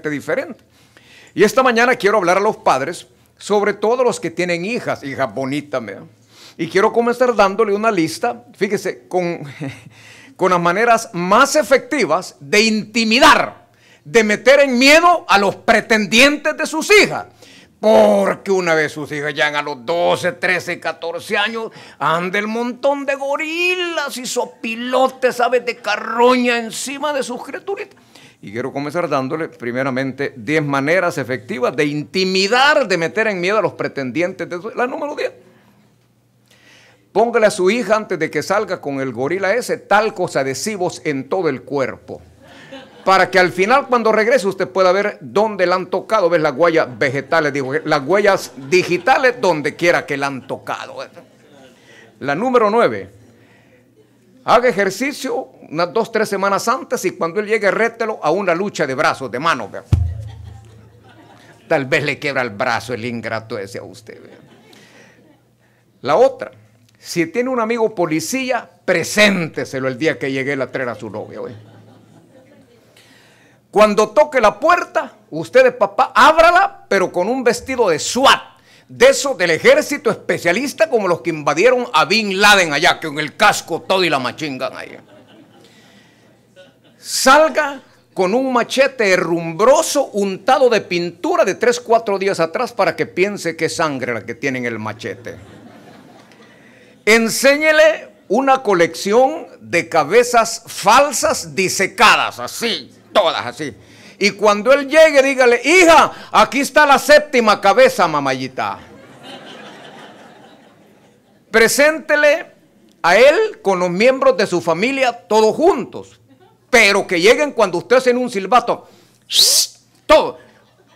diferente. Y esta mañana quiero hablar a los padres, sobre todo los que tienen hijas, hijas bonitas, me Y quiero comenzar dándole una lista, fíjese, con, con las maneras más efectivas de intimidar, de meter en miedo a los pretendientes de sus hijas. Porque una vez sus hijas llegan a los 12, 13, 14 años anda el montón de gorilas y sopilotes, aves de carroña encima de sus criaturitas. Y quiero comenzar dándole, primeramente, 10 maneras efectivas de intimidar, de meter en miedo a los pretendientes. De La número 10. Póngale a su hija antes de que salga con el gorila ese talcos adhesivos en todo el cuerpo. Para que al final, cuando regrese, usted pueda ver dónde la han tocado. Ves las huellas vegetales, digo, las huellas digitales, donde quiera que la han tocado. La número 9. Haga ejercicio unas dos, tres semanas antes y cuando él llegue, rételo a una lucha de brazos, de manos. Tal vez le quiebra el brazo el ingrato ese a usted. La otra, si tiene un amigo policía, presénteselo el día que llegue la tren a su novia. Cuando toque la puerta, usted papá, ábrala, pero con un vestido de SWAT de eso del ejército especialista como los que invadieron a Bin Laden allá, que con el casco todo y la machingan allá salga con un machete herrumbroso untado de pintura de 3, 4 días atrás para que piense que sangre la que tiene en el machete. Enséñele una colección de cabezas falsas disecadas, así, todas así. Y cuando él llegue, dígale, hija, aquí está la séptima cabeza, mamallita. Preséntele a él con los miembros de su familia todos juntos, pero que lleguen cuando ustedes en un silbato. Todo.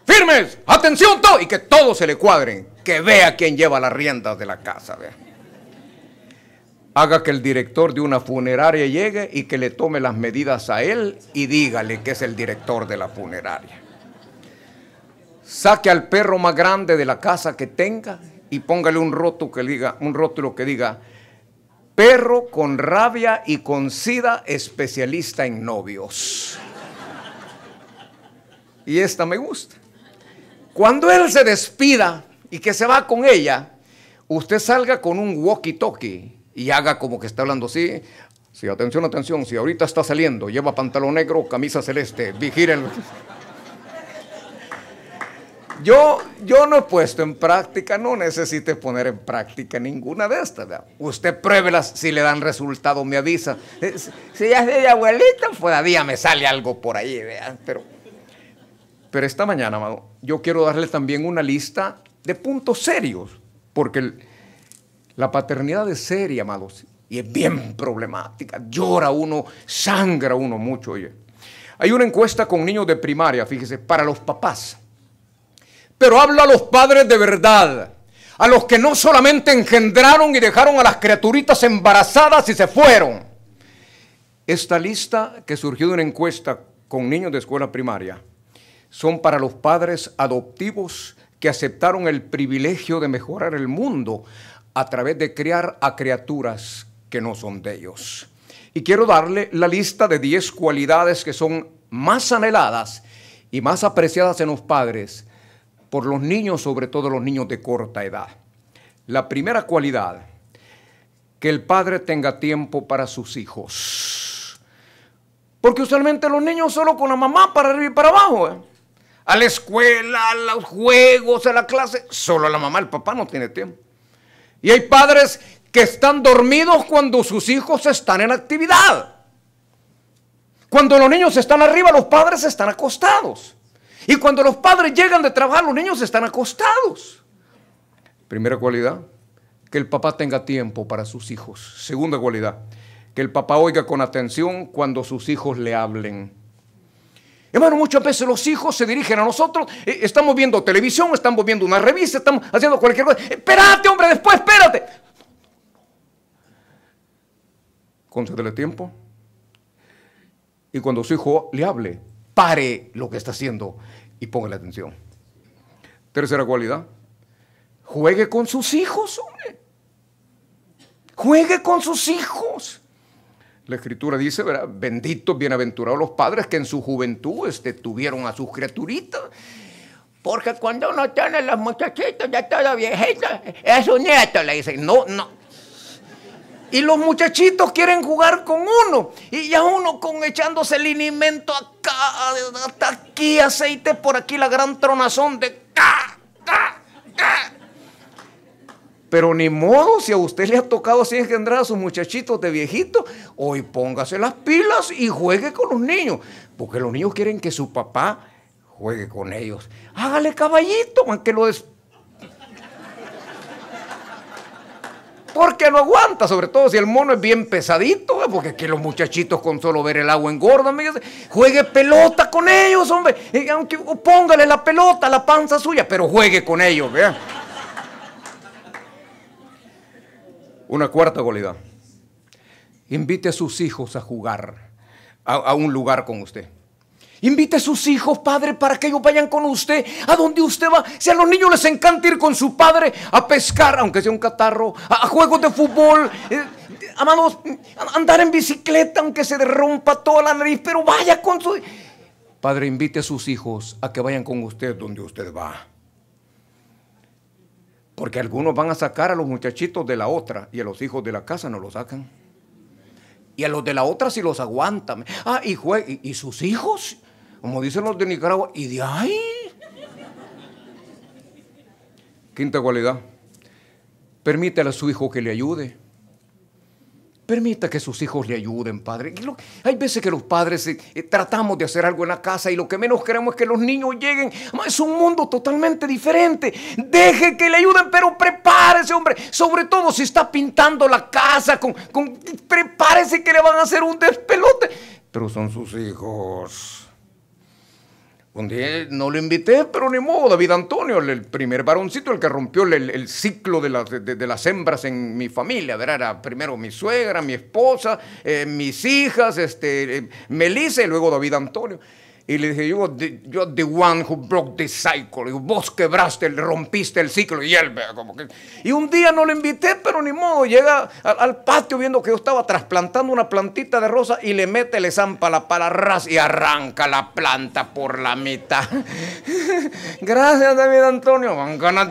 Firmes, atención, todo. Y que todo se le cuadren. Que vea quién lleva las riendas de la casa. Vea. Haga que el director de una funeraria llegue y que le tome las medidas a él y dígale que es el director de la funeraria. Saque al perro más grande de la casa que tenga y póngale un rótulo que diga, un rótulo que diga perro con rabia y con sida, especialista en novios. Y esta me gusta. Cuando él se despida y que se va con ella, usted salga con un walkie-talkie y haga como que está hablando así. Sí, atención, atención, si ahorita está saliendo, lleva pantalón negro, camisa celeste, vigírenlo. Yo, no he puesto en práctica, no necesite poner en práctica ninguna de estas. Usted pruébelas, si le dan resultado me avisa. Eh, si ya es de abuelita, a día me sale algo por ahí. vean. Pero, pero esta mañana, amado, yo quiero darle también una lista de puntos serios, porque la paternidad es seria, amados, y es bien problemática. Llora uno, sangra uno mucho. Oye. Hay una encuesta con niños de primaria, fíjese, para los papás pero habla a los padres de verdad, a los que no solamente engendraron y dejaron a las criaturitas embarazadas y se fueron. Esta lista que surgió de una encuesta con niños de escuela primaria son para los padres adoptivos que aceptaron el privilegio de mejorar el mundo a través de criar a criaturas que no son de ellos. Y quiero darle la lista de 10 cualidades que son más anheladas y más apreciadas en los padres por los niños, sobre todo los niños de corta edad. La primera cualidad, que el padre tenga tiempo para sus hijos. Porque usualmente los niños solo con la mamá para arriba y para abajo. ¿eh? A la escuela, a los juegos, a la clase. Solo la mamá, el papá no tiene tiempo. Y hay padres que están dormidos cuando sus hijos están en actividad. Cuando los niños están arriba, los padres están acostados. Y cuando los padres llegan de trabajar, los niños están acostados. Primera cualidad, que el papá tenga tiempo para sus hijos. Segunda cualidad, que el papá oiga con atención cuando sus hijos le hablen. Hermano, muchas veces los hijos se dirigen a nosotros, eh, estamos viendo televisión, estamos viendo una revista, estamos haciendo cualquier cosa. Eh, espérate, hombre, después, espérate. Concédele tiempo. Y cuando su hijo le hable, pare lo que está haciendo y ponga la atención. Tercera cualidad, juegue con sus hijos, hombre. Juegue con sus hijos. La escritura dice, ¿verdad? benditos, bienaventurados los padres que en su juventud este, tuvieron a sus criaturitas. Porque cuando uno tiene los muchachitos ya todo viejito es su nieto, le dicen. No, no, y los muchachitos quieren jugar con uno. Y ya uno con echándose linimento acá, hasta aquí, aceite por aquí, la gran tronazón de ca, Pero ni modo, si a usted le ha tocado así engendrar a sus muchachitos de viejito, hoy póngase las pilas y juegue con los niños. Porque los niños quieren que su papá juegue con ellos. Hágale caballito, aunque lo des porque no aguanta, sobre todo si el mono es bien pesadito, porque aquí los muchachitos con solo ver el agua engordan. Juegue pelota con ellos, hombre. aunque póngale la pelota, a la panza suya, pero juegue con ellos, vea. Una cuarta cualidad. Invite a sus hijos a jugar a un lugar con usted. Invite a sus hijos, padre, para que ellos vayan con usted. ¿A donde usted va? Si a los niños les encanta ir con su padre a pescar, aunque sea un catarro, a, juegos de fútbol, eh, amados, a andar en bicicleta, aunque se derrumpa toda la nariz, pero vaya con su... Padre, invite a sus hijos a que vayan con usted donde usted va. Porque algunos van a sacar a los muchachitos de la otra y a los hijos de la casa no los sacan. Y a los de la otra sí los aguantan. Ah, y, y sus hijos como dicen los de Nicaragua, y de ahí. Quinta cualidad, permítale a su hijo que le ayude. Permita que sus hijos le ayuden, padre. Hay veces que los padres eh, eh, tratamos de hacer algo en la casa y lo que menos queremos es que los niños lleguen. Es un mundo totalmente diferente. Deje que le ayuden, pero prepárese, hombre. Sobre todo si está pintando la casa, prepárese que le van a hacer un despelote. Pero son sus hijos no lo invité, pero ni modo, David Antonio, el primer varoncito, el que rompió el, ciclo de las, hembras en mi familia, ¿verdad? Era primero mi suegra, mi esposa, eh, mis hijas, este, eh, y luego David Antonio. Y le dije, yo, the, yo the one who broke the cycle. vos quebraste, rompiste el ciclo. Y él, como que... Y un día no le invité, pero ni modo. Llega al, patio viendo que yo estaba trasplantando una plantita de rosa y le mete, le zampa la ras y arranca la planta por la mitad. Gracias, David Antonio. Van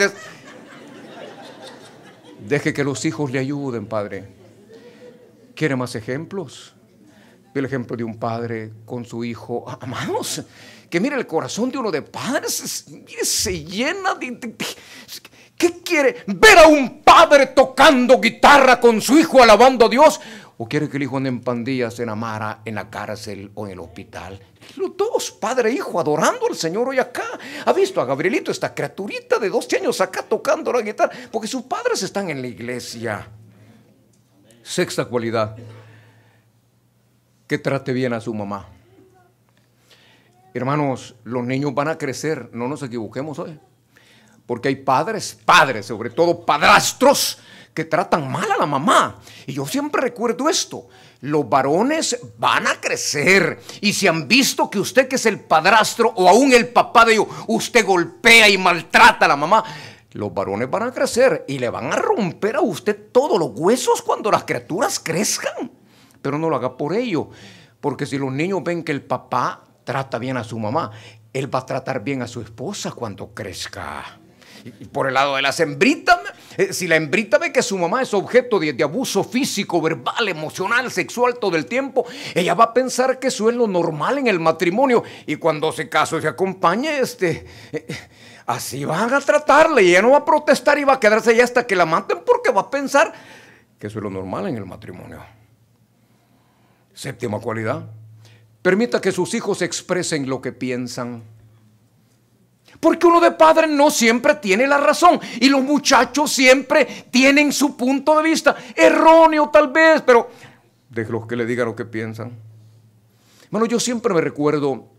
Deje que los hijos le ayuden, padre. ¿Quiere más ejemplos? el ejemplo de un padre con su hijo. Amados, que mira el corazón de uno de padres, se llena de, ¿Qué quiere? ¿Ver a un padre tocando guitarra con su hijo alabando a Dios? ¿O quiere que el hijo ande en pandillas, en amara, en la cárcel o en el hospital? Los dos, padre e hijo, adorando al Señor hoy acá. ¿Ha visto a Gabrielito, esta criaturita de 12 años acá tocando la guitarra? Porque sus padres están en la iglesia. Sexta cualidad que trate bien a su mamá. Hermanos, los niños van a crecer, no nos equivoquemos hoy. Porque hay padres, padres, sobre todo padrastros, que tratan mal a la mamá. Y yo siempre recuerdo esto. Los varones van a crecer. Y si han visto que usted que es el padrastro o aún el papá de ellos, usted golpea y maltrata a la mamá, los varones van a crecer y le van a romper a usted todos los huesos cuando las criaturas crezcan pero no lo haga por ello. Porque si los niños ven que el papá trata bien a su mamá, él va a tratar bien a su esposa cuando crezca. Y por el lado de las hembritas, eh, si la hembrita ve que su mamá es objeto de, abuso físico, verbal, emocional, sexual todo el tiempo, ella va a pensar que eso es lo normal en el matrimonio. Y cuando se case y se acompañe, este, eh, eh, así van a tratarle. Y ella no va a protestar y va a quedarse allá hasta que la maten porque va a pensar que eso es lo normal en el matrimonio. Séptima cualidad. Permita que sus hijos expresen lo que piensan. Porque uno de padre no siempre tiene la razón y los muchachos siempre tienen su punto de vista, erróneo tal vez, pero los que le digan lo que piensan. Bueno, yo siempre me recuerdo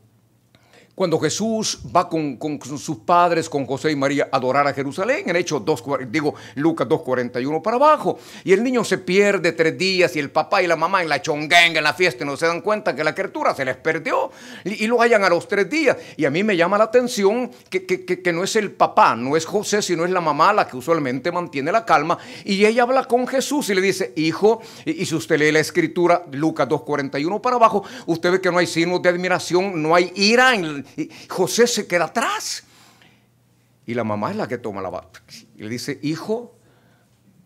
cuando Jesús va con, sus padres, con José y María, a adorar a Jerusalén, en Hechos 2, digo, Lucas 2.41 para abajo, y el niño se pierde tres días y el papá y la mamá en la chonguenga, en la fiesta, no se dan cuenta que la criatura se les perdió y, lo hallan a los tres días. Y a mí me llama la atención que, no es el papá, no es José, sino es la mamá la que usualmente mantiene la calma, y ella habla con Jesús y le dice, hijo, y, si usted lee la escritura, Lucas 2.41 para abajo, usted ve que no hay signos de admiración, no hay ira en José se queda atrás. Y la mamá es la que toma la bata. Y le dice, hijo,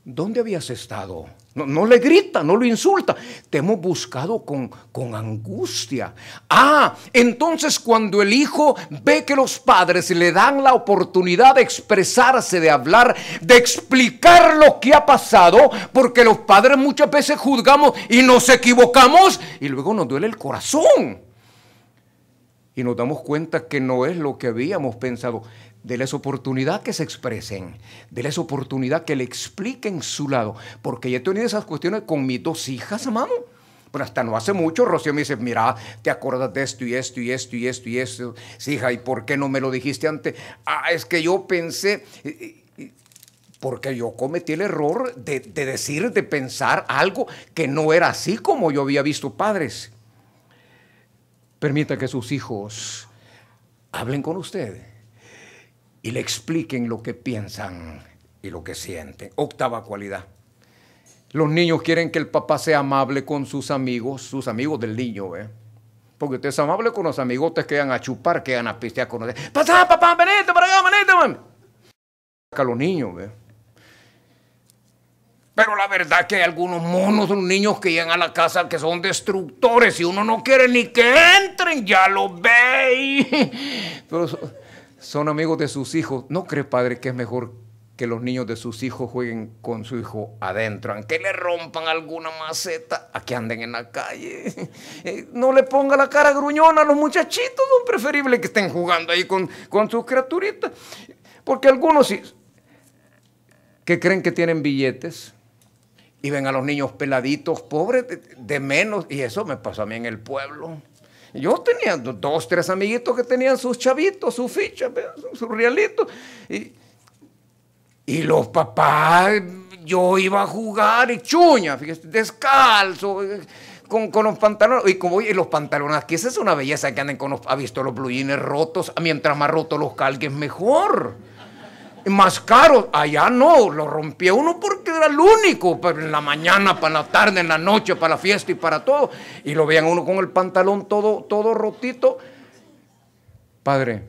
¿dónde habías estado? No, no, le grita, no lo insulta. Te hemos buscado con, con angustia. Ah, entonces cuando el hijo ve que los padres le dan la oportunidad de expresarse, de hablar, de explicar lo que ha pasado, porque los padres muchas veces juzgamos y nos equivocamos y luego nos duele el corazón y nos damos cuenta que no es lo que habíamos pensado. de las oportunidad que se expresen, de las oportunidad que le expliquen su lado, porque yo he tenido esas cuestiones con mis dos hijas, amado. Pero hasta no hace mucho, Rocío me dice, mira, te acuerdas de esto y esto y esto y esto y esto. Sí, hija, ¿y por qué no me lo dijiste antes? Ah, es que yo pensé, porque yo cometí el error de decir, de pensar algo que no era así como yo había visto padres. Permita que sus hijos hablen con usted y le expliquen lo que piensan y lo que sienten. Octava cualidad. Los niños quieren que el papá sea amable con sus amigos, sus amigos del niño, ¿eh? Porque usted es amable con los amigos te van a chupar, que van a pistear con usted. Pasá, papá, para acá, man. los niños, ¿eh? Pero la verdad que hay algunos monos, niños que llegan a la casa que son destructores y uno no quiere ni que entren, ya lo ve. Pero son amigos de sus hijos. ¿No cree, padre, que es mejor que los niños de sus hijos jueguen con su hijo adentro, aunque le rompan alguna maceta, a que anden en la calle. Eh, no le ponga la cara gruñona a los muchachitos, son preferibles que estén jugando ahí con, con sus criaturitas. Porque algunos que creen que tienen billetes, y ven a los niños peladitos, pobres, de, menos. Y eso me pasó a mí en el pueblo. Yo tenía dos, tres amiguitos que tenían sus chavitos, sus fichas, sus realitos. Y, los papás, yo iba a jugar y chuña, fíjate, descalzo. Con, los pantalones. Y como y los pantalones, que esa es una belleza que anden con los. Ha visto los blue rotos. Mientras más rotos los calques, mejor más caro, Allá no, lo rompía uno porque era el único, pero en la mañana, para la tarde, en la noche, para la fiesta y para todo. Y lo veían uno con el pantalón todo, todo rotito. Padre,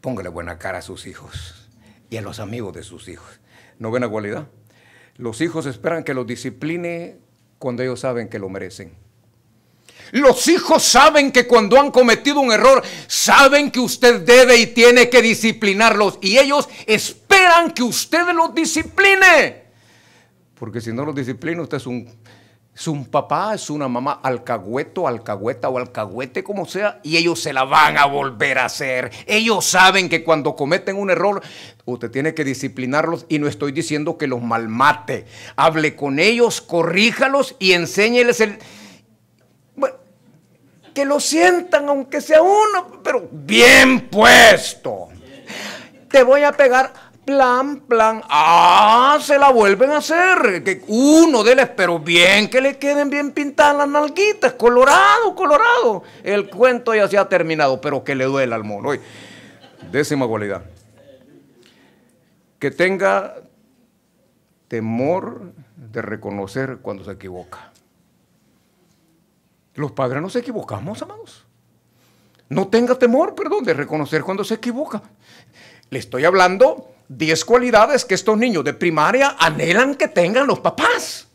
póngale buena cara a sus hijos y a los amigos de sus hijos. no la cualidad. Los hijos esperan que los discipline cuando ellos saben que lo merecen. Los hijos saben que cuando han cometido un error, saben que usted debe y tiene que disciplinarlos. Y ellos esperan que usted los discipline. Porque si no los disciplina, usted es un, es un papá, es una mamá, alcahueto, alcahueta o alcahuete, como sea, y ellos se la van a volver a hacer. Ellos saben que cuando cometen un error, usted tiene que disciplinarlos y no estoy diciendo que los malmate. Hable con ellos, corríjalos y enséñeles el que lo sientan, aunque sea uno, pero bien puesto. Te voy a pegar plan, plan. Ah, se la vuelven a hacer. Que uno de les, pero bien que le queden bien pintadas las nalguitas. Colorado, colorado. El cuento ya se ha terminado, pero que le duela al mono. Décima cualidad. Que tenga temor de reconocer cuando se equivoca. Los padres nos equivocamos, amados. No tenga temor, perdón, de reconocer cuando se equivoca. Le estoy hablando 10 cualidades que estos niños de primaria anhelan que tengan los papás.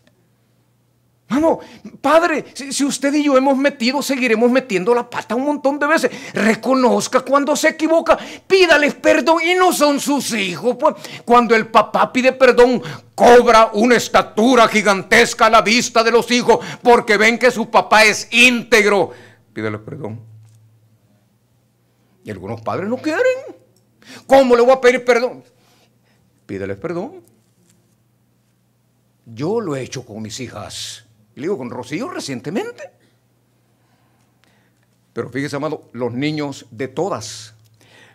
Mano, padre, si, usted y yo hemos metido, seguiremos metiendo la pata un montón de veces. Reconozca cuando se equivoca, pídales perdón y no son sus hijos. Pues. Cuando el papá pide perdón, cobra una estatura gigantesca a la vista de los hijos porque ven que su papá es íntegro. Pídales perdón. Y algunos padres no quieren. ¿Cómo le voy a pedir perdón? Pídeles perdón. Yo lo he hecho con mis hijas y le digo, con Rocío recientemente. Pero fíjese, amado, los niños de todas.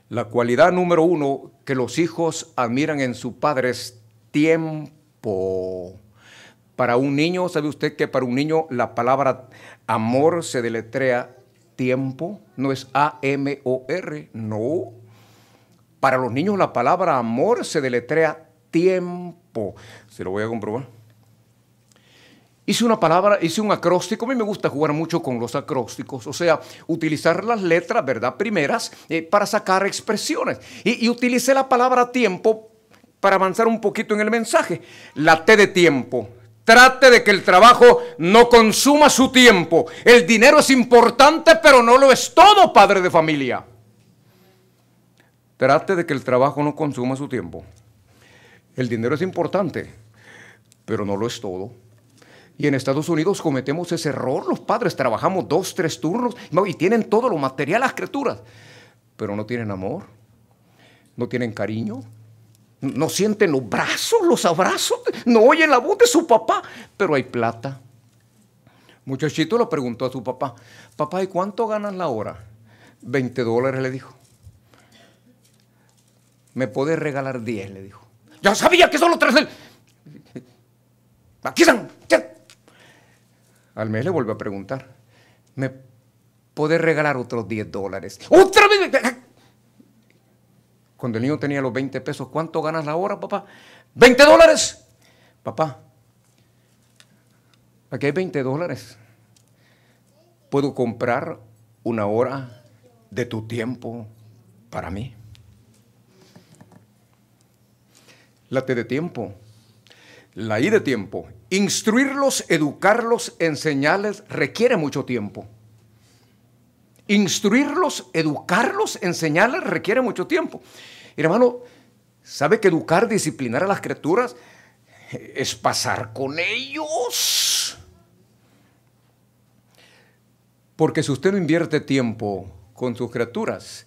La cualidad número uno que los hijos admiran en su padre es tiempo. Para un niño, ¿sabe usted que para un niño la palabra amor se deletrea tiempo? No es A-M-O-R, no. Para los niños la palabra amor se deletrea tiempo. Se lo voy a comprobar. Hice una palabra, hice un acróstico, a mí me gusta jugar mucho con los acrósticos, o sea, utilizar las letras, ¿verdad? Primeras, eh, para sacar expresiones. Y, y utilicé la palabra tiempo para avanzar un poquito en el mensaje. La T de tiempo, Trate de que el trabajo no consuma su tiempo. El dinero es importante, pero no lo es todo, padre de familia. Trate de que el trabajo no consuma su tiempo. El dinero es importante, pero no lo es todo. Y en Estados Unidos cometemos ese error, los padres trabajamos dos, tres turnos y tienen todo lo material las criaturas, pero no tienen amor, no tienen cariño, no sienten los brazos, los abrazos, no oyen la voz de su papá, pero hay plata. Muchachito lo preguntó a su papá, papá, ¿y cuánto ganas la hora? 20 dólares le dijo. Me puede regalar 10, le dijo. Ya sabía que solo tres. Aquí están. Al mes le vuelve a preguntar, ¿me puede regalar otros 10 dólares? ¡Otra vez! Cuando el niño tenía los 20 pesos, ¿cuánto ganas la hora, papá? ¡20 dólares! Papá, aquí hay 20 dólares. Puedo comprar una hora de tu tiempo para mí. La T de tiempo, la I de tiempo Instruirlos, educarlos enseñarles requiere mucho tiempo. Instruirlos, educarlos enseñarles requiere mucho tiempo. Y hermano, ¿sabe que educar, disciplinar a las criaturas es pasar con ellos? Porque si usted no invierte tiempo con sus criaturas,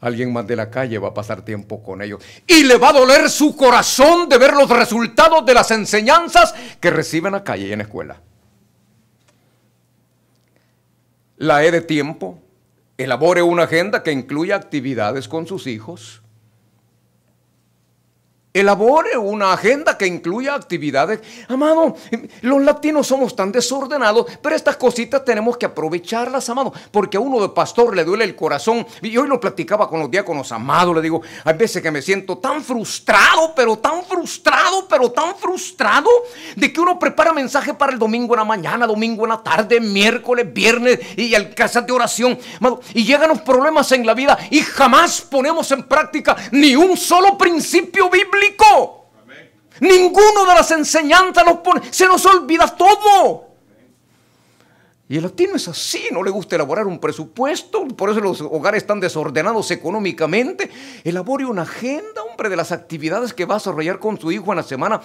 Alguien más de la calle va a pasar tiempo con ellos. Y le va a doler su corazón de ver los resultados de las enseñanzas que reciben la calle y en escuela. La E de tiempo elabore una agenda que incluya actividades con sus hijos Elabore una agenda que incluya actividades. Amado, los latinos somos tan desordenados, pero estas cositas tenemos que aprovecharlas, amado, porque a uno de pastor le duele el corazón. Y hoy lo platicaba con los diáconos, amado, le digo, hay veces que me siento tan frustrado, pero tan frustrado frustrado, pero tan frustrado de que uno prepara mensaje para el domingo en la mañana, domingo en la tarde, miércoles, viernes y al casa de oración. Y llegan los problemas en la vida y jamás ponemos en práctica ni un solo principio bíblico. Ninguno de las enseñanzas nos pone, se nos olvida todo. Y el latino es así, no le gusta elaborar un presupuesto, por eso los hogares están desordenados económicamente. Elabore una agenda, hombre, de las actividades que va a desarrollar con su hijo en la semana,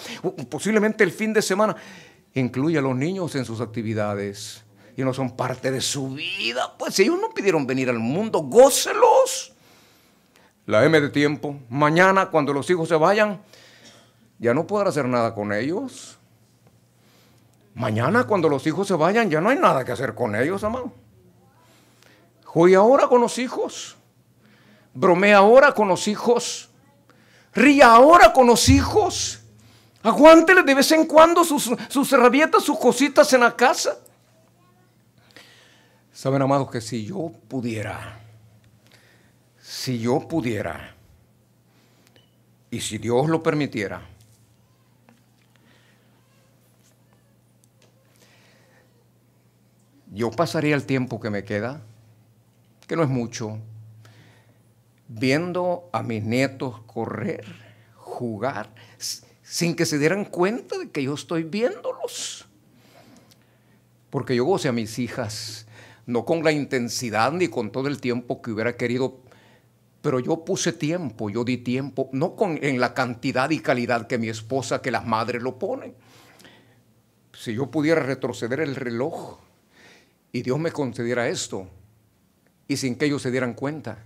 posiblemente el fin de semana. Incluye a los niños en sus actividades. Y no son parte de su vida. Pues ellos no pidieron venir al mundo, gócelos. La M de tiempo. Mañana, cuando los hijos se vayan, ya no podrá hacer nada con ellos. Mañana cuando los hijos se vayan ya no hay nada que hacer con ellos, amado. Juega ahora con los hijos. Bromea ahora con los hijos. Ría ahora con los hijos. Aguántele de vez en cuando sus, sus rabietas, sus cositas en la casa. Saben, amados, que si yo pudiera, si yo pudiera, y si Dios lo permitiera, yo pasaría el tiempo que me queda, que no es mucho, viendo a mis nietos correr, jugar, sin que se dieran cuenta de que yo estoy viéndolos. Porque yo goce a mis hijas, no con la intensidad ni con todo el tiempo que hubiera querido, pero yo puse tiempo, yo di tiempo, no con, en la cantidad y calidad que mi esposa, que las madres lo ponen. Si yo pudiera retroceder el reloj y Dios me concediera esto. Y sin que ellos se dieran cuenta.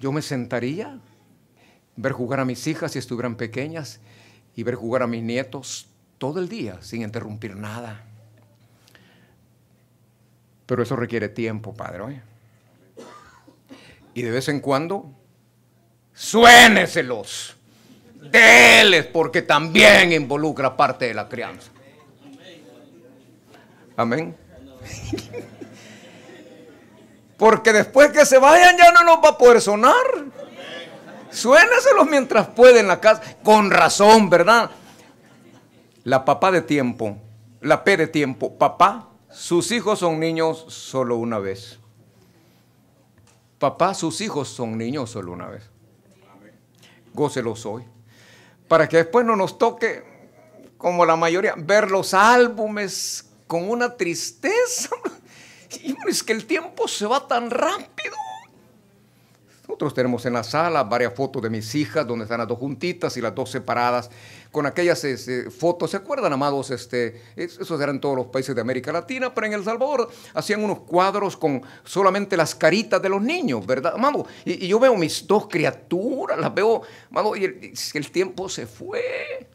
Yo me sentaría, ver jugar a mis hijas si estuvieran pequeñas y ver jugar a mis nietos todo el día sin interrumpir nada. Pero eso requiere tiempo, Padre. Y de vez en cuando, suéneselos, déles, porque también involucra parte de la crianza. Amén. Porque después que se vayan ya no nos va a poder sonar. Suénaselos mientras puede en la casa. Con razón, ¿verdad? La papá de tiempo, la P de tiempo, papá, sus hijos son niños solo una vez. Papá, sus hijos son niños solo una vez. Gócelos hoy. Para que después no nos toque, como la mayoría, ver los álbumes con una tristeza. Y es que el tiempo se va tan rápido. Nosotros tenemos en la sala varias fotos de mis hijas, donde están las dos juntitas y las dos separadas, con aquellas este, fotos. ¿Se acuerdan, amados? Este, esos eran todos los países de América Latina, pero en El Salvador hacían unos cuadros con solamente las caritas de los niños, ¿verdad, amado? Y, yo veo mis dos criaturas, las veo, amado, y el, el tiempo se fue.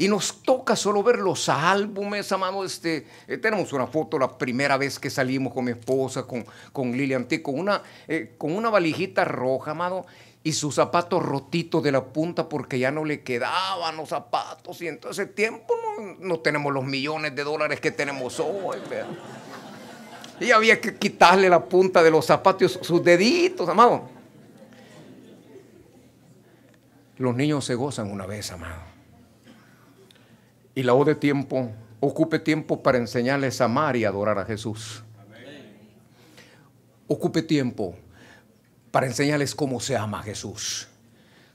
Y nos toca solo ver los álbumes, amado. Este, eh, tenemos una foto la primera vez que salimos con mi esposa, con, con Lilian T, con una, eh, con una valijita roja, amado, y sus zapatos rotitos de la punta porque ya no le quedaban los zapatos. Y entonces tiempo no, tenemos los millones de dólares que tenemos hoy. Y había que quitarle la punta de los zapatos, sus deditos, amado. Los niños se gozan una vez, amado y la O de tiempo ocupe tiempo para enseñarles a amar y adorar a Jesús. Ocupe tiempo para enseñarles cómo se ama a Jesús,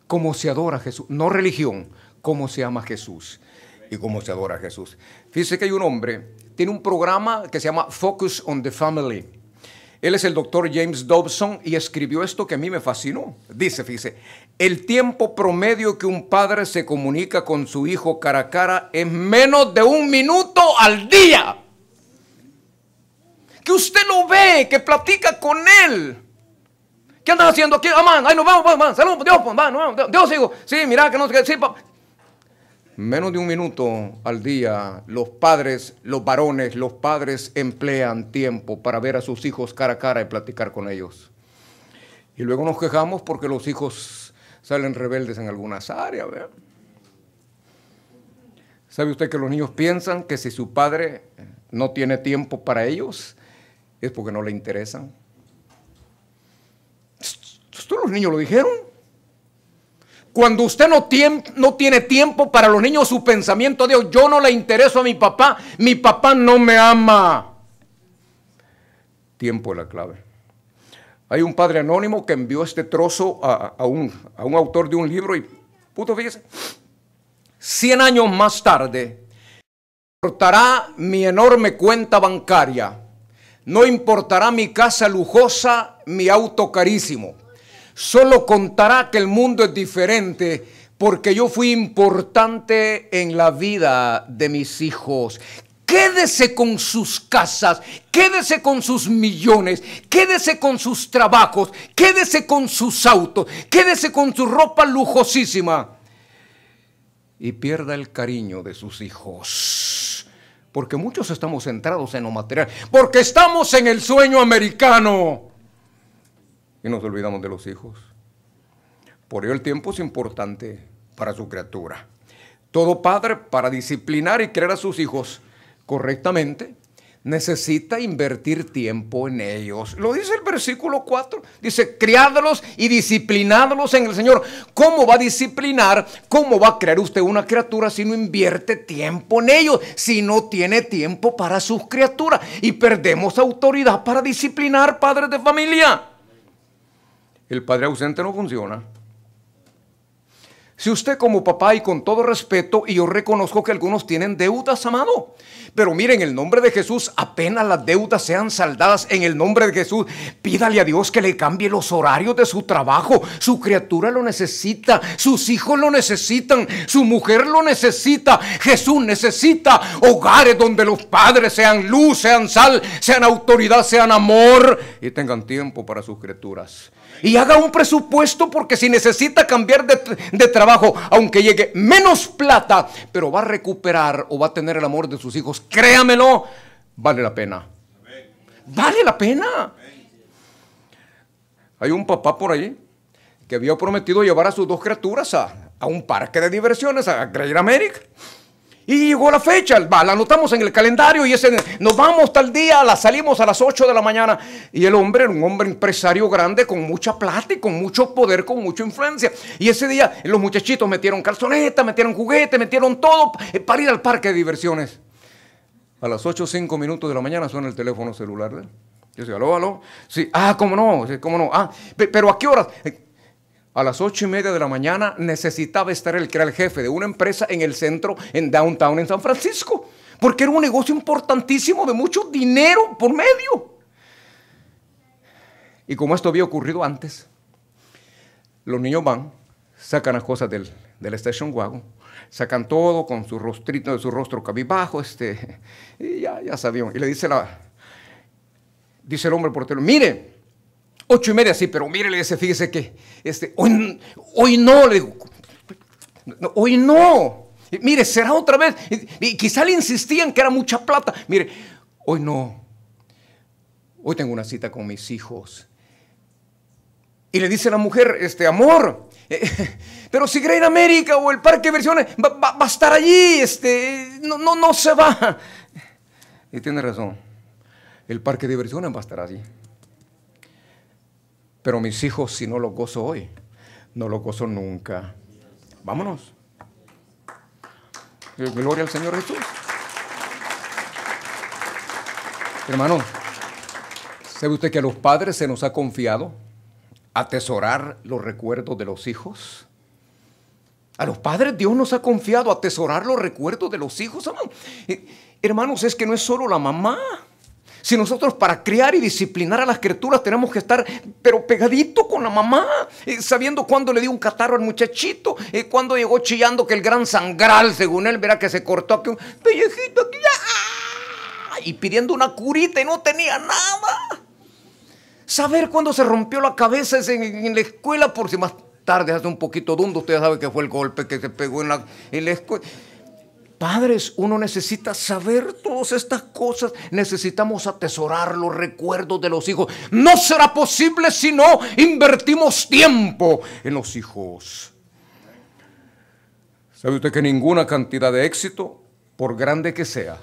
cómo se adora a Jesús, no religión, cómo se ama a Jesús y cómo se adora a Jesús. Fíjese que hay un hombre, tiene un programa que se llama Focus on the Family. Él es el doctor James Dobson y escribió esto que a mí me fascinó. Dice, fíjese, el tiempo promedio que un padre se comunica con su hijo cara a cara es menos de un minuto al día. Que usted lo ve, que platica con él. ¿Qué andas haciendo aquí? Amán, ah, Ahí nos vamos, vamos, pues, vamos. saludos, Dios, Vamos, pues, vamos, Dios, hijo. Sí, mira, que no sé sí, menos de un minuto al día, los padres, los varones, los padres emplean tiempo para ver a sus hijos cara a cara y platicar con ellos. Y luego nos quejamos porque los hijos salen rebeldes en algunas áreas. ¿Sabe usted que los niños piensan que si su padre eh, no tiene tiempo para ellos, es porque no le interesan? ¿Todos los niños lo dijeron? Cuando usted no, no tiene tiempo para los niños, su pensamiento de yo no le intereso a mi papá, mi papá no me ama. Tiempo es la clave. Hay un padre anónimo que envió este trozo a, un, autor de un libro y, puto, fíjese, Cien años más tarde, importará mi enorme cuenta bancaria, no importará mi casa lujosa, mi auto carísimo, Solo contará que el mundo es diferente porque yo fui importante en la vida de mis hijos. Quédese con sus casas, quédese con sus millones, quédese con sus trabajos, quédese con sus autos, quédese con su ropa lujosísima y pierda el cariño de sus hijos. Porque muchos estamos centrados en lo material, porque estamos en el sueño americano y nos olvidamos de los hijos. Por ello el tiempo es importante para su criatura. Todo padre para disciplinar y crear a sus hijos correctamente necesita invertir tiempo en ellos. Lo dice el versículo 4. Dice, criadlos y disciplinadlos en el Señor. ¿Cómo va a disciplinar? ¿Cómo va a crear usted una criatura si no invierte tiempo en ellos? Si no tiene tiempo para sus criaturas. Y perdemos autoridad para disciplinar padres de familia. El padre ausente no funciona. Si usted como papá y con todo respeto, y yo reconozco que algunos tienen deudas, amado, pero miren, en el nombre de Jesús, apenas las deudas sean saldadas, en el nombre de Jesús, pídale a Dios que le cambie los horarios de su trabajo. Su criatura lo necesita, sus hijos lo necesitan, su mujer lo necesita, Jesús necesita hogares donde los padres sean luz, sean sal, sean autoridad, sean amor y tengan tiempo para sus criaturas y haga un presupuesto porque si necesita cambiar de, trabajo, aunque llegue menos plata, pero va a recuperar o va a tener el amor de sus hijos, créamelo, vale la pena. Vale la pena. Hay un papá por ahí que había prometido llevar a sus dos criaturas a, a un parque de diversiones, a Great America. Y llegó la fecha, la anotamos en el calendario y ese, nos vamos tal día, la salimos a las 8 de la mañana. Y el hombre era un hombre empresario grande con mucha plata y con mucho poder, con mucha influencia. Y ese día los muchachitos metieron calzonetas, metieron juguetes, metieron todo eh, para ir al parque de diversiones. A las 8 o 5 minutos de la mañana suena el teléfono celular de él. Yo decía, aló, aló. Sí, ah, cómo no, cómo no. Ah, pero ¿a qué horas? Eh, a las ocho y media de la mañana necesitaba estar el que era el jefe de una empresa en el centro, en downtown, en San Francisco, porque era un negocio importantísimo de mucho dinero por medio. Y como esto había ocurrido antes, los niños van, sacan las cosas del, la station wagon, sacan todo con su rostrito de su rostro cabizbajo, este, y ya, ya sabían. Y le dice la, dice el hombre portero, mire, Ocho y media, sí, pero mire, le fíjese que este, hoy, hoy no, le hoy no. mire, será otra vez. Y, quizá le insistían que era mucha plata. Mire, hoy no. Hoy tengo una cita con mis hijos. Y le dice la mujer, este, amor, eh, pero si en América o el Parque de Versiones va, a estar allí, este, no, no, no se va. Y tiene razón, el Parque de Versiones va a estar allí. Pero mis hijos, si no los gozo hoy, no los gozo nunca. Vámonos. Eh, gloria al Señor Jesús. Hermano, ¿sabe usted que a los padres se nos ha confiado atesorar los recuerdos de los hijos? A los padres Dios nos ha confiado atesorar los recuerdos de los hijos, eh, Hermanos, es que no es solo la mamá. Si nosotros para criar y disciplinar a las criaturas tenemos que estar, pero pegadito con la mamá, eh, sabiendo cuándo le dio un catarro al muchachito, eh, cuándo cuando llegó chillando que el gran sangral, según él, verá que se cortó aquí un pellejito, aquí, ¡ah! y pidiendo una curita y no tenía nada. Saber cuándo se rompió la cabeza en, en la escuela, por si más tarde hace un poquito dundo, usted sabe que fue el golpe que se pegó en la, en la escuela. Padres, uno necesita saber todas estas cosas. Necesitamos atesorar los recuerdos de los hijos. No será posible si no invertimos tiempo en los hijos. ¿Sabe usted que ninguna cantidad de éxito, por grande que sea,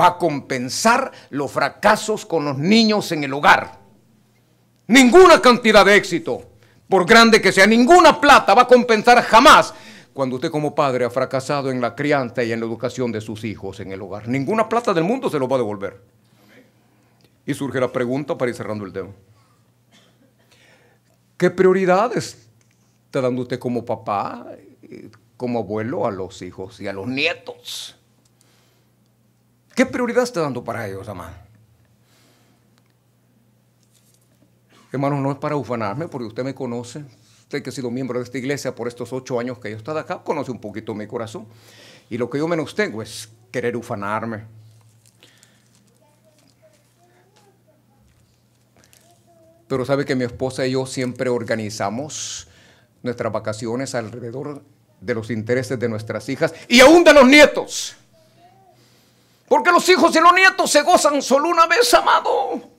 va a compensar los fracasos con los niños en el hogar? Ninguna cantidad de éxito, por grande que sea, ninguna plata va a compensar jamás cuando usted como padre ha fracasado en la crianza y en la educación de sus hijos en el hogar. Ninguna plata del mundo se lo va a devolver. Y surge la pregunta para ir cerrando el tema. ¿Qué prioridades está dando usted como papá, eh, como abuelo a los hijos y a los nietos? ¿Qué prioridades está dando para ellos, amado? Hermano, no es para ufanarme porque usted me conoce, que ha sido miembro de esta iglesia por estos ocho años que yo he estado acá, conoce un poquito mi corazón. Y lo que yo menos tengo es querer ufanarme. Pero sabe que mi esposa y yo siempre organizamos nuestras vacaciones alrededor de los intereses de nuestras hijas y aún de los nietos. Porque los hijos y los nietos se gozan solo una vez, amado.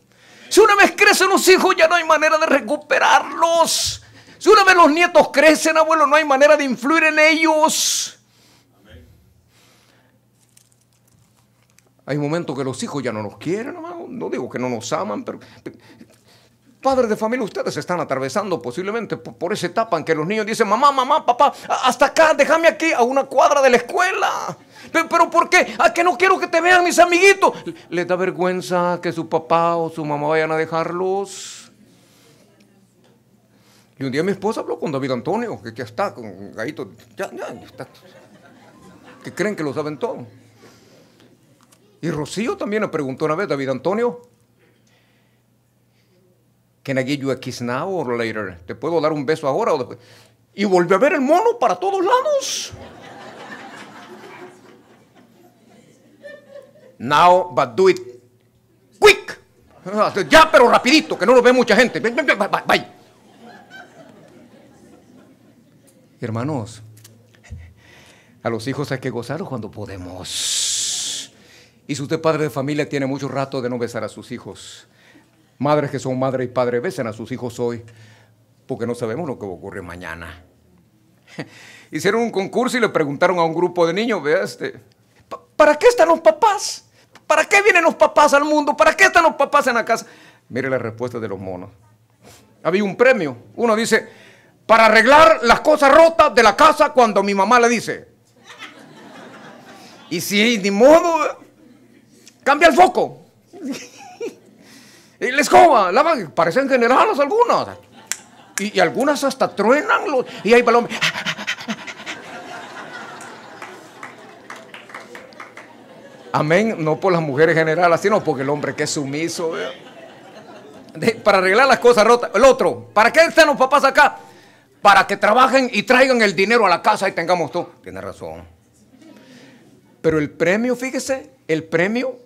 Si una vez crecen los hijos ya no hay manera de recuperarlos. Si una vez los nietos crecen, abuelo, no hay manera de influir en ellos. Hay momentos que los hijos ya no nos quieren, No digo que no nos aman, pero, padres de familia, ustedes se están atravesando posiblemente por, esa etapa en que los niños dicen, mamá, mamá, papá, hasta acá, déjame aquí a una cuadra de la escuela. Pero, ¿por qué? ¿A ah, que no quiero que te vean mis amiguitos? ¿Les da vergüenza que su papá o su mamá vayan a dejarlos? Y un día mi esposa habló con David Antonio, que ya está, con Gaito, ya, ya, ya está. Que creen que lo saben todo. Y Rocío también le preguntó una vez, David Antonio, ¿can I give you a kiss now or later? ¿Te puedo dar un beso ahora o después? Y volvió a ver el mono para todos lados. Now, but do it quick. Ya, pero rapidito, que no lo ve mucha gente. Bye. Hermanos, a los hijos hay que gozarlos cuando podemos. Y si usted padre de familia tiene mucho rato de no besar a sus hijos, madres que son madre y padre besan a sus hijos hoy, porque no sabemos lo que ocurre mañana. Hicieron un concurso y le preguntaron a un grupo de niños, vea este, ¿para qué están los papás? ¿Para qué vienen los papás al mundo? ¿Para qué están los papás en la casa? Mire la respuesta de los monos. Había un premio. Uno dice, para arreglar las cosas rotas de la casa cuando mi mamá le dice. Y si ni modo, ¿eh? cambia el foco. y la escoba, parecen generales algunas. Y, algunas hasta truenan los, y hay balón. Amén, no por las mujeres generales sino porque el hombre que es sumiso. ¿eh? para arreglar las cosas rotas. El otro, ¿para qué están los papás acá? para que trabajen y traigan el dinero a la casa y tengamos todo. Tiene razón. Pero el premio, fíjese, el premio,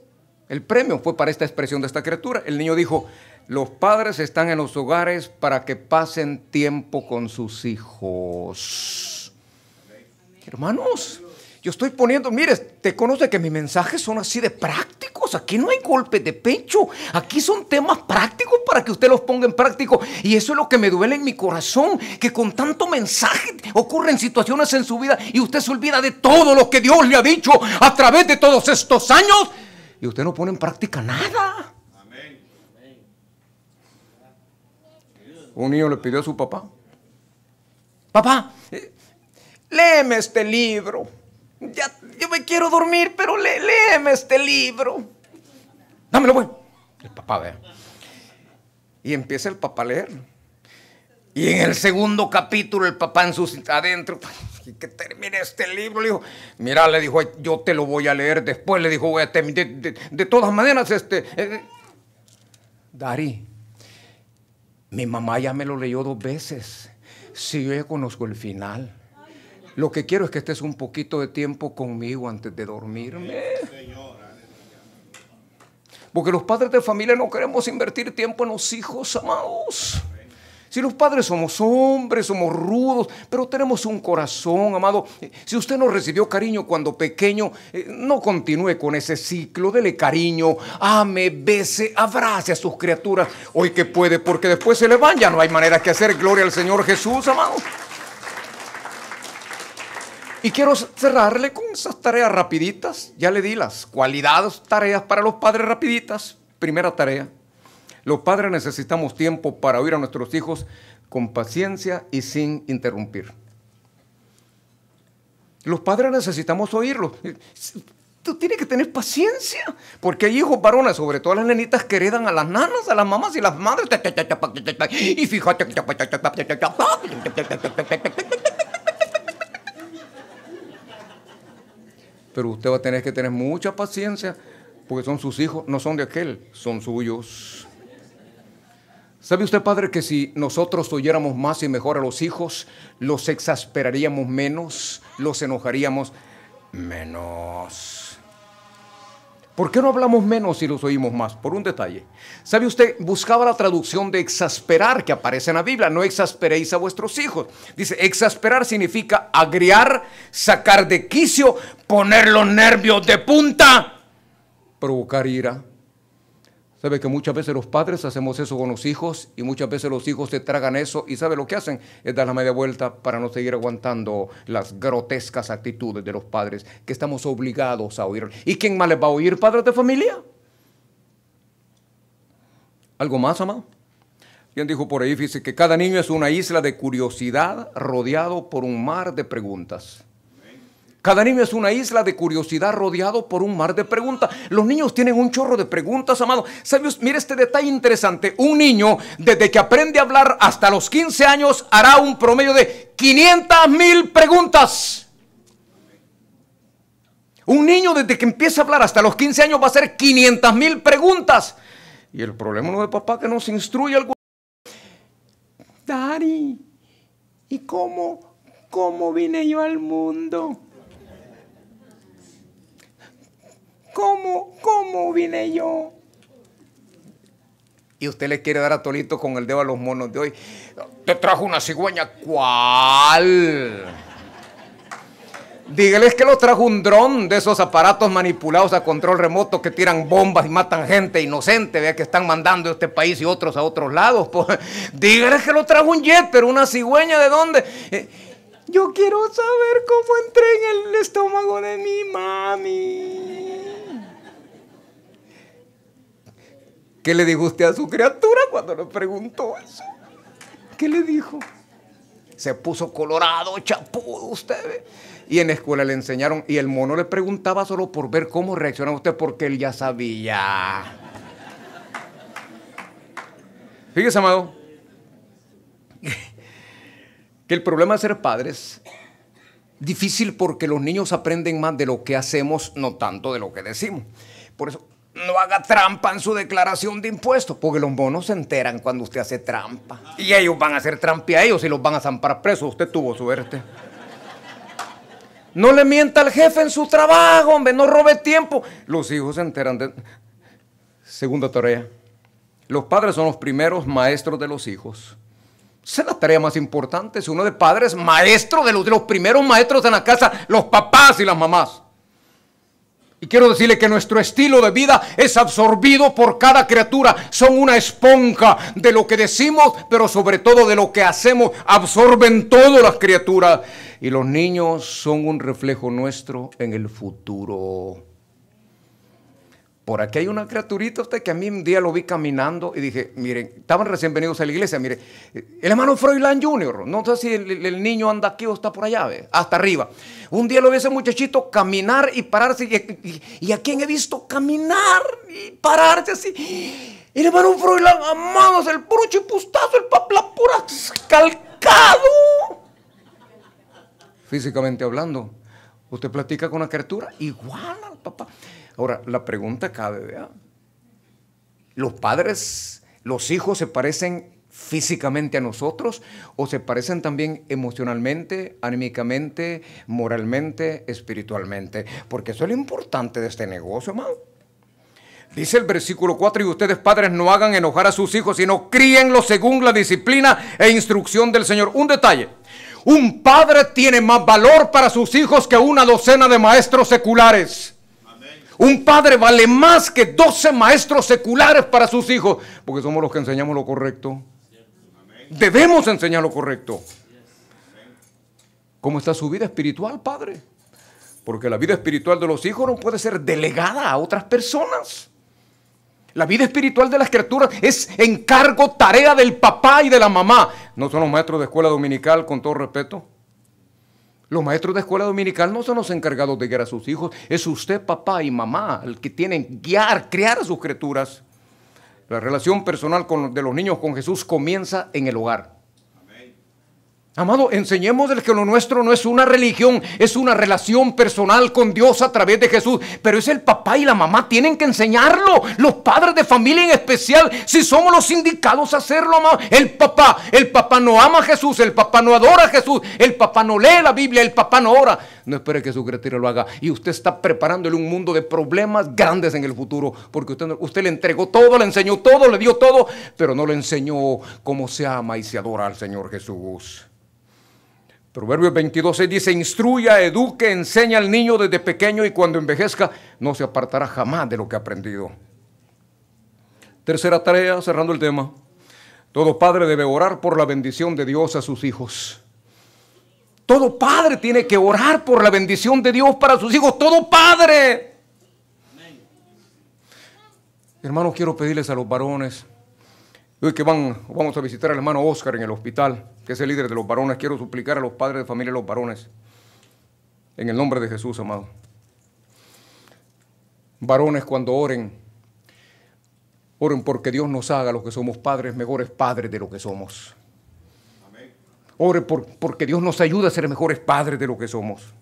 el premio fue para esta expresión de esta criatura. El niño dijo, los padres están en los hogares para que pasen tiempo con sus hijos. Hermanos, yo estoy poniendo, mire, te conoce que mis mensajes son así de prácticos. Aquí no hay golpes de pecho. Aquí son temas prácticos para que usted los ponga en práctico. Y eso es lo que me duele en mi corazón, que con tanto mensaje ocurren situaciones en su vida y usted se olvida de todo lo que Dios le ha dicho a través de todos estos años. Y usted no pone en práctica nada. Un niño le pidió a su papá, papá, eh, léeme este libro. Ya, yo me quiero dormir, pero léeme este libro. Dámelo, bueno. Pues. El papá ve. Y empieza el papá a leer. Y en el segundo capítulo, el papá en sus adentro, que termine este libro, le dijo, mira, le dijo, yo te lo voy a leer después, le dijo, voy a de, de todas maneras, este, eh, eh". Dari, mi mamá ya me lo leyó dos veces, si sí, yo ya conozco el final. Lo que quiero es que estés un poquito de tiempo conmigo antes de dormirme. Porque los padres de familia no queremos invertir tiempo en los hijos amados. Si los padres somos hombres, somos rudos, pero tenemos un corazón, amado. Si usted no recibió cariño cuando pequeño, eh, no continúe con ese ciclo. Dele cariño, ame, bese, abrace a sus criaturas. Hoy que puede, porque después se le van, ya no hay manera que hacer. Gloria al Señor Jesús, amado. Y quiero cerrarle con esas tareas rapiditas. Ya le di las cualidades, tareas para los padres rapiditas. Primera tarea. Los padres necesitamos tiempo para oír a nuestros hijos con paciencia y sin interrumpir. Los padres necesitamos oírlos. Tú tienes que tener paciencia, porque hay hijos varones, sobre todo las nenitas que heredan a las nanas, a las mamás y las madres. Y fíjate. pero usted va a tener que tener mucha paciencia porque son sus hijos, no son de aquel, son suyos. ¿Sabe usted, padre, que si nosotros oyéramos más y mejor a los hijos, los exasperaríamos menos, los enojaríamos menos? ¿Por qué no hablamos menos y los oímos más? Por un detalle. ¿Sabe usted? Buscaba la traducción de exasperar que aparece en la Biblia. No exasperéis a vuestros hijos. Dice, exasperar significa agriar, sacar de quicio, poner los nervios de punta, provocar ira. Sabe que muchas veces los padres hacemos eso con los hijos y muchas veces los hijos se tragan eso y sabe lo que hacen es dar la media vuelta para no seguir aguantando las grotescas actitudes de los padres que estamos obligados a oír. ¿Y quién más les va a oír, padres de familia? ¿Algo más, amado? Quien dijo por ahí, dice que cada niño es una isla de curiosidad rodeado por un mar de preguntas. Cada niño es una isla de curiosidad rodeado por un mar de preguntas. Los niños tienen un chorro de preguntas, amado. ¿Sabios? Mire este detalle interesante. Un niño, desde que aprende a hablar hasta los 15 años, hará un promedio de 500 mil preguntas. Un niño, desde que empieza a hablar hasta los 15 años, va a hacer 500 mil preguntas. Y el problema no es de papá que nos instruye algo. Dari, ¿y cómo, cómo vine yo al mundo? ¿Cómo, cómo vine yo? Y usted le quiere dar a Tolito con el dedo a los monos de hoy. Te trajo una cigüeña. ¿Cuál? Dígales que lo trajo un dron de esos aparatos manipulados a control remoto que tiran bombas y matan gente inocente, vea que están mandando este país y otros a otros lados. Pues, dígales que lo trajo un jet, pero una cigüeña de dónde. Eh, yo quiero saber cómo entré en el estómago de mi mami. ¿Qué le dijo usted a su criatura cuando le preguntó eso? ¿Qué le dijo? Se puso colorado, chapudo usted. Y en la escuela le enseñaron, y el mono le preguntaba solo por ver cómo reaccionaba usted, porque él ya sabía. Fíjese, amado, que el problema de ser padres, difícil porque los niños aprenden más de lo que hacemos, no tanto de lo que decimos. Por eso, no haga trampa en su declaración de impuestos, porque los bonos se enteran cuando usted hace trampa. Y ellos van a hacer trampa a ellos y los van a zampar presos. Usted tuvo suerte. No le mienta al jefe en su trabajo, hombre, no robe tiempo. Los hijos se enteran de... Segunda tarea. Los padres son los primeros maestros de los hijos. Esa es la tarea más importante. Si uno de padres, maestro de los, de los primeros maestros en la casa, los papás y las mamás. Y quiero decirle que nuestro estilo de vida es absorbido por cada criatura. Son una esponja de lo que decimos, pero sobre todo de lo que hacemos. Absorben todas las criaturas. Y los niños son un reflejo nuestro en el futuro por aquí hay una criaturita usted que a mí un día lo vi caminando y dije, miren, estaban recién venidos a la iglesia, mire, el hermano Froilán Jr., no sé si el, niño anda aquí o está por allá, hasta arriba. Un día lo vi ese muchachito caminar y pararse, y, a quién he visto caminar y pararse así. El hermano Froilán, amados, el puro chipustazo, el papla pura calcado. Físicamente hablando, usted platica con una criatura igual al papá. Ahora, la pregunta cabe, ¿Los padres, los hijos se parecen físicamente a nosotros o se parecen también emocionalmente, anímicamente, moralmente, espiritualmente? Porque eso es lo importante de este negocio, hermano. Dice el versículo 4, y ustedes padres no hagan enojar a sus hijos, sino críenlos según la disciplina e instrucción del Señor. Un detalle, un padre tiene más valor para sus hijos que una docena de maestros seculares. Un padre vale más que 12 maestros seculares para sus hijos, porque somos los que enseñamos lo correcto. Debemos enseñar lo correcto. ¿Cómo está su vida espiritual, padre? Porque la vida espiritual de los hijos no puede ser delegada a otras personas. La vida espiritual de las criaturas es encargo, tarea del papá y de la mamá. No son los maestros de escuela dominical, con todo respeto. Los maestros de escuela dominical no son los encargados de guiar a sus hijos, es usted, papá y mamá, el que tienen guiar, crear a sus criaturas. La relación personal de los niños con Jesús comienza en el hogar. Amado, enseñemos que lo nuestro no es una religión, es una relación personal con Dios a través de Jesús. Pero es el papá y la mamá tienen que enseñarlo. Los padres de familia en especial, si somos los indicados a hacerlo, amado. El papá, el papá no ama a Jesús, el papá no adora a Jesús, el papá no lee la Biblia, el papá no ora. No espere que su criatura lo haga. Y usted está preparándole un mundo de problemas grandes en el futuro. Porque usted le entregó todo, le enseñó todo, le dio todo, pero no le enseñó cómo se ama y se adora al Señor Jesús. Proverbios 22 dice, instruya, eduque, enseña al niño desde pequeño y cuando envejezca no se apartará jamás de lo que ha aprendido. Tercera tarea, cerrando el tema. Todo padre debe orar por la bendición de Dios a sus hijos. Todo padre tiene que orar por la bendición de Dios para sus hijos. Todo padre. Hermanos, quiero pedirles a los varones Hoy que van, vamos a visitar al hermano Oscar en el hospital, que es el líder de los varones. Quiero suplicar a los padres de familia de los varones, en el nombre de Jesús, amado. Varones, cuando oren, oren porque Dios nos haga los que somos padres, mejores padres de lo que somos. Oren por, porque Dios nos ayuda a ser mejores padres de lo que somos.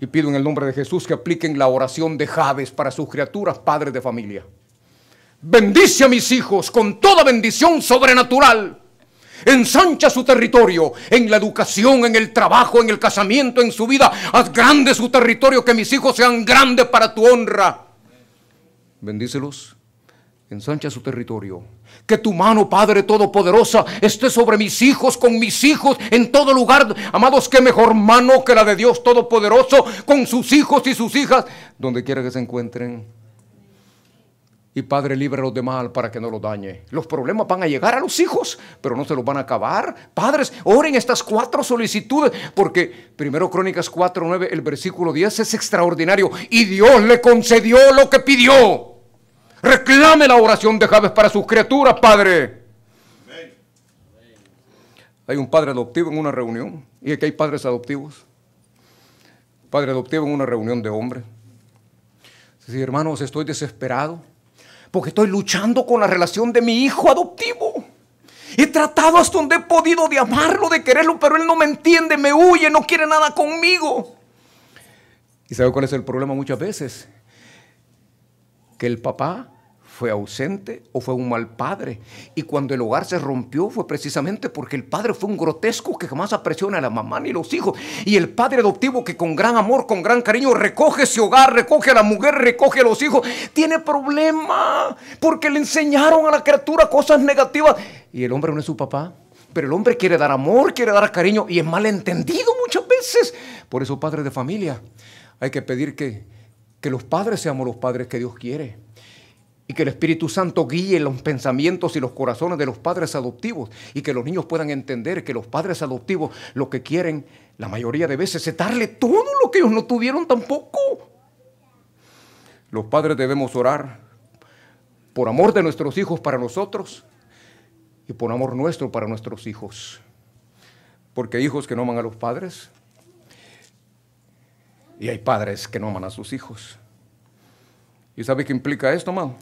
Y pido en el nombre de Jesús que apliquen la oración de Javes para sus criaturas, padres de familia. Bendice a mis hijos con toda bendición sobrenatural. Ensancha su territorio en la educación, en el trabajo, en el casamiento, en su vida. Haz grande su territorio, que mis hijos sean grandes para tu honra. Bendícelos. Ensancha su territorio. Que tu mano, Padre Todopoderosa, esté sobre mis hijos, con mis hijos, en todo lugar. Amados, qué mejor mano que la de Dios Todopoderoso, con sus hijos y sus hijas, donde quiera que se encuentren. Y Padre, líbralos de mal para que no los dañe. Los problemas van a llegar a los hijos, pero no se los van a acabar. Padres, oren estas cuatro solicitudes, porque primero Crónicas 4, 9, el versículo 10 es extraordinario. Y Dios le concedió lo que pidió. Reclame la oración de Javes para sus criaturas, Padre. Hay un padre adoptivo en una reunión. Y aquí hay padres adoptivos. Padre adoptivo en una reunión de hombres. Dice, hermanos, estoy desesperado porque estoy luchando con la relación de mi hijo adoptivo. He tratado hasta donde he podido de amarlo, de quererlo, pero él no me entiende, me huye, no quiere nada conmigo. ¿Y sabe cuál es el problema muchas veces? Que el papá fue ausente o fue un mal padre. Y cuando el hogar se rompió fue precisamente porque el padre fue un grotesco que jamás apresiona a la mamá ni los hijos. Y el padre adoptivo que con gran amor, con gran cariño, recoge ese hogar, recoge a la mujer, recoge a los hijos, tiene problemas porque le enseñaron a la criatura cosas negativas. Y el hombre no es su papá. Pero el hombre quiere dar amor, quiere dar cariño y es malentendido muchas veces. Por eso, padres de familia, hay que pedir que, que los padres seamos los padres que Dios quiere y que el Espíritu Santo guíe los pensamientos y los corazones de los padres adoptivos y que los niños puedan entender que los padres adoptivos lo que quieren la mayoría de veces es darle todo lo que ellos no tuvieron tampoco. Los padres debemos orar por amor de nuestros hijos para nosotros y por amor nuestro para nuestros hijos. Porque hay hijos que no aman a los padres y hay padres que no aman a sus hijos. ¿Y sabe qué implica esto, amado?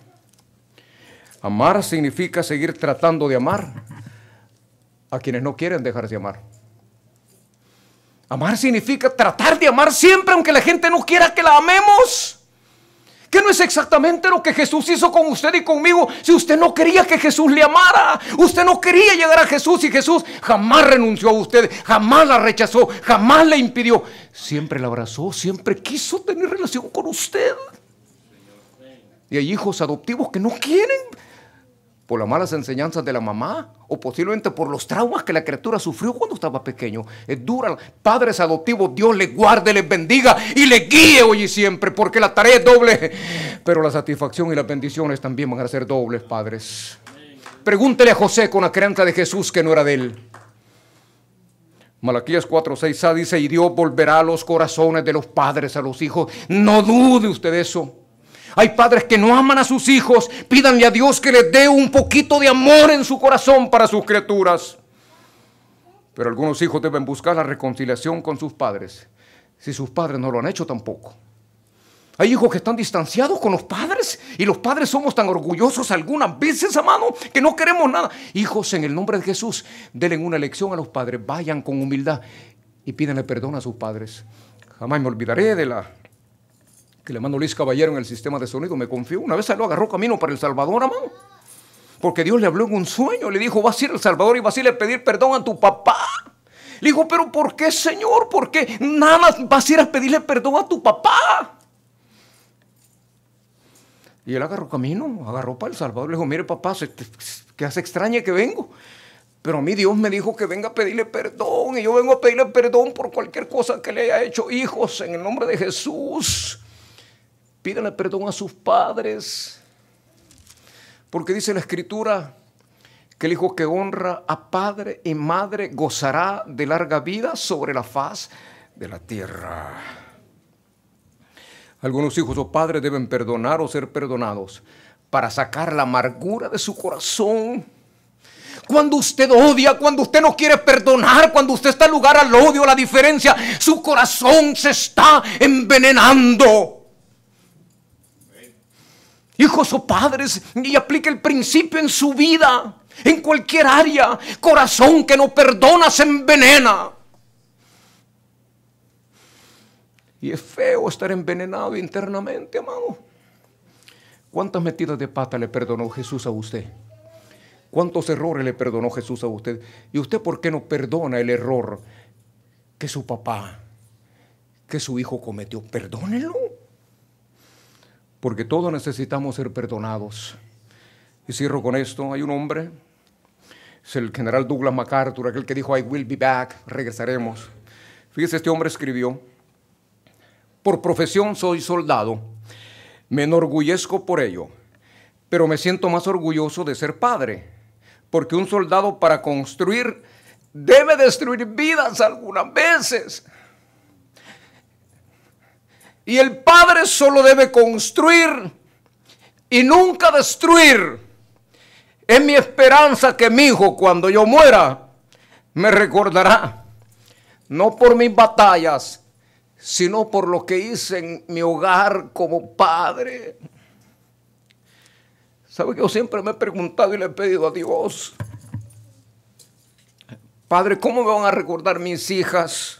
Amar significa seguir tratando de amar a quienes no quieren dejarse amar. Amar significa tratar de amar siempre aunque la gente no quiera que la amemos. Que no es exactamente lo que Jesús hizo con usted y conmigo. Si usted no quería que Jesús le amara, usted no quería llegar a Jesús y Jesús jamás renunció a usted, jamás la rechazó, jamás le impidió. Siempre la abrazó, siempre quiso tener relación con usted. Y hay hijos adoptivos que no quieren por las malas enseñanzas de la mamá o posiblemente por los traumas que la criatura sufrió cuando estaba pequeño. Es dura. Padres adoptivos, Dios les guarde, les bendiga y les guíe hoy y siempre, porque la tarea es doble, pero la satisfacción y las bendiciones también van a ser dobles, padres. Pregúntele a José con la crianza de Jesús que no era de él. Malaquías 4:6a dice, y Dios volverá a los corazones de los padres a los hijos. No dude usted eso. Hay padres que no aman a sus hijos. Pídanle a Dios que les dé un poquito de amor en su corazón para sus criaturas. Pero algunos hijos deben buscar la reconciliación con sus padres, si sus padres no lo han hecho tampoco. Hay hijos que están distanciados con los padres y los padres somos tan orgullosos algunas veces, mano, que no queremos nada. Hijos, en el nombre de Jesús, denle una lección a los padres, vayan con humildad y pídanle perdón a sus padres. Jamás me olvidaré de la que le mando Luis Caballero en el sistema de sonido, me confió. Una vez lo agarró camino para El Salvador, amado. Porque Dios le habló en un sueño, le dijo, vas a ir al Salvador y vas a ir a pedir perdón a tu papá. Le dijo, pero ¿por qué, Señor? ¿Por qué nada más vas a ir a pedirle perdón a tu papá? Y él agarró camino, agarró para El Salvador. Le dijo, mire papá, que hace extraña que vengo. Pero a mí Dios me dijo que venga a pedirle perdón. Y yo vengo a pedirle perdón por cualquier cosa que le haya hecho. Hijos, en el nombre de Jesús. Pídanle perdón a sus padres. Porque dice la Escritura que el hijo que honra a padre y madre gozará de larga vida sobre la faz de la tierra. Algunos hijos o padres deben perdonar o ser perdonados para sacar la amargura de su corazón. Cuando usted odia, cuando usted no quiere perdonar, cuando usted está en lugar al odio, a la diferencia, su corazón se está envenenando hijos o padres, y aplique el principio en su vida, en cualquier área. Corazón que no perdona se envenena. Y es feo estar envenenado internamente, amado. ¿Cuántas metidas de pata le perdonó Jesús a usted? ¿Cuántos errores le perdonó Jesús a usted? ¿Y usted por qué no perdona el error que su papá, que su hijo cometió? Perdónenlo porque todos necesitamos ser perdonados. Y cierro con esto, hay un hombre, es el general Douglas MacArthur, aquel que dijo, I will be back, regresaremos. Fíjese, este hombre escribió, por profesión soy soldado, me enorgullezco por ello, pero me siento más orgulloso de ser padre, porque un soldado para construir debe destruir vidas algunas veces. Y el padre solo debe construir y nunca destruir. Es mi esperanza que mi hijo cuando yo muera me recordará, no por mis batallas, sino por lo que hice en mi hogar como padre. ¿Sabe que yo siempre me he preguntado y le he pedido a Dios, Padre, ¿cómo me van a recordar mis hijas?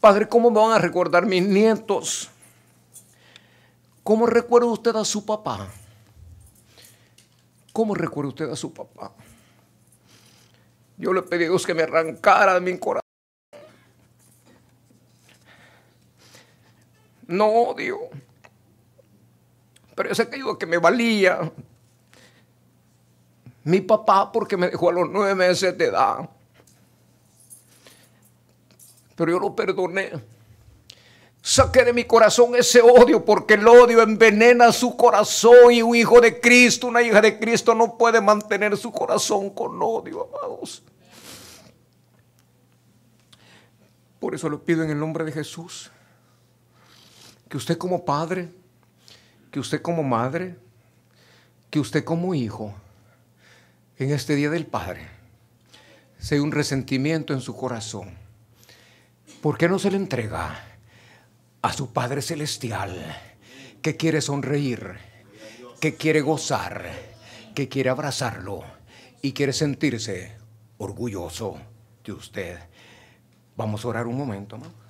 Padre, ¿cómo me van a recordar mis nietos? ¿Cómo recuerda usted a su papá? ¿Cómo recuerda usted a su papá? Yo le pedí a Dios que me arrancara de mi corazón. No Dios. Pero ese yo que me valía. Mi papá porque me dejó a los nueve meses de edad pero yo lo perdoné. Saqué de mi corazón ese odio porque el odio envenena su corazón y un hijo de Cristo, una hija de Cristo no puede mantener su corazón con odio, amados. Por eso lo pido en el nombre de Jesús, que usted como padre, que usted como madre, que usted como hijo, en este día del Padre, sea un resentimiento en su corazón ¿Por qué no se le entrega a su Padre Celestial que quiere sonreír, que quiere gozar, que quiere abrazarlo y quiere sentirse orgulloso de usted? Vamos a orar un momento, ¿no?